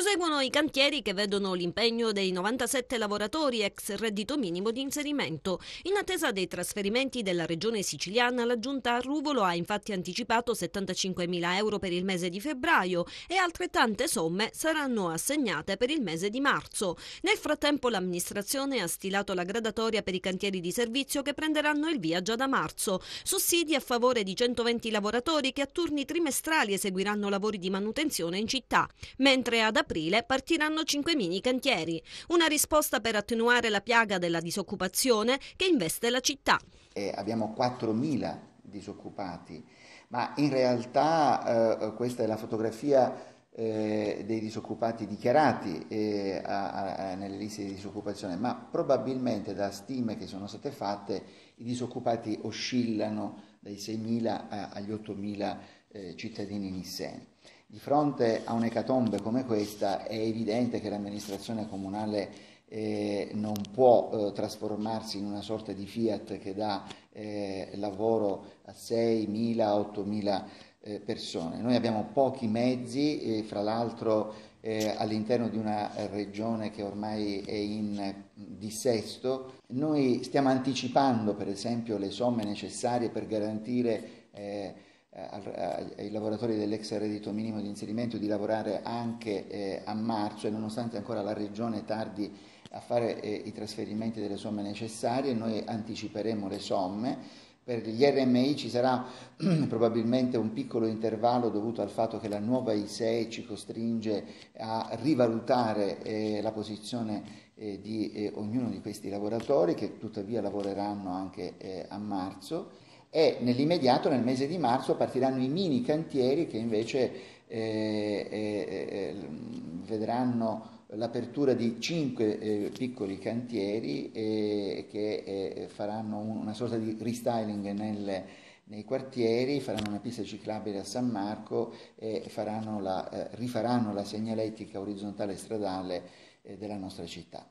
Proseguono i cantieri che vedono l'impegno dei 97 lavoratori ex reddito minimo di inserimento. In attesa dei trasferimenti della regione siciliana, la giunta a Ruvolo ha infatti anticipato 75.000 euro per il mese di febbraio e altrettante somme saranno assegnate per il mese di marzo. Nel frattempo l'amministrazione ha stilato la gradatoria per i cantieri di servizio che prenderanno il via già da marzo. Sussidi a favore di 120 lavoratori che a turni trimestrali eseguiranno lavori di manutenzione in città, mentre ad aprile aprile partiranno 5 mini cantieri, una risposta per attenuare la piaga della disoccupazione che investe la città. Eh, abbiamo 4.000 disoccupati, ma in realtà eh, questa è la fotografia eh, dei disoccupati dichiarati eh, a, a, nelle liste di disoccupazione, ma probabilmente da stime che sono state fatte i disoccupati oscillano dai 6.000 agli 8.000 eh, cittadini nisseni. Di fronte a un'ecatombe come questa è evidente che l'amministrazione comunale eh, non può eh, trasformarsi in una sorta di fiat che dà eh, lavoro a 6.000-8.000 cittadini. Eh, persone. Noi abbiamo pochi mezzi, fra l'altro eh, all'interno di una regione che ormai è in dissesto. Noi stiamo anticipando per esempio le somme necessarie per garantire eh, ai lavoratori dell'ex reddito minimo di inserimento di lavorare anche eh, a marzo e nonostante ancora la regione tardi a fare eh, i trasferimenti delle somme necessarie, noi anticiperemo le somme per gli RMI ci sarà probabilmente un piccolo intervallo dovuto al fatto che la nuova ISEE ci costringe a rivalutare eh, la posizione eh, di eh, ognuno di questi lavoratori che tuttavia lavoreranno anche eh, a marzo e nell'immediato, nel mese di marzo, partiranno i mini cantieri che invece eh, eh, vedranno l'apertura di cinque eh, piccoli cantieri eh, che eh, faranno una sorta di restyling nel, nei quartieri, faranno una pista ciclabile a San Marco e la, eh, rifaranno la segnaletica orizzontale stradale eh, della nostra città.